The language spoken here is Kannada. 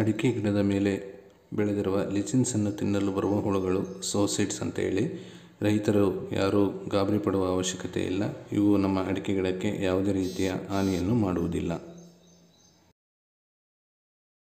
ಅಡಿಕೆ ಗಿಡದ ಮೇಲೆ ಬೆಳೆದಿರುವ ಲಿಚಿನ್ಸನ್ನು ತಿನ್ನಲು ಬರುವ ಹುಳುಗಳು ಸೋಸಿಡ್ಸ್ ಅಂತ ಹೇಳಿ ರೈತರು ಯಾರೂ ಗಾಬರಿ ಪಡುವ ಅವಶ್ಯಕತೆ ಇಲ್ಲ ಇವು ನಮ್ಮ ಅಡಿಕೆ ಗಿಡಕ್ಕೆ ಯಾವುದೇ ರೀತಿಯ ಹಾನಿಯನ್ನು ಮಾಡುವುದಿಲ್ಲ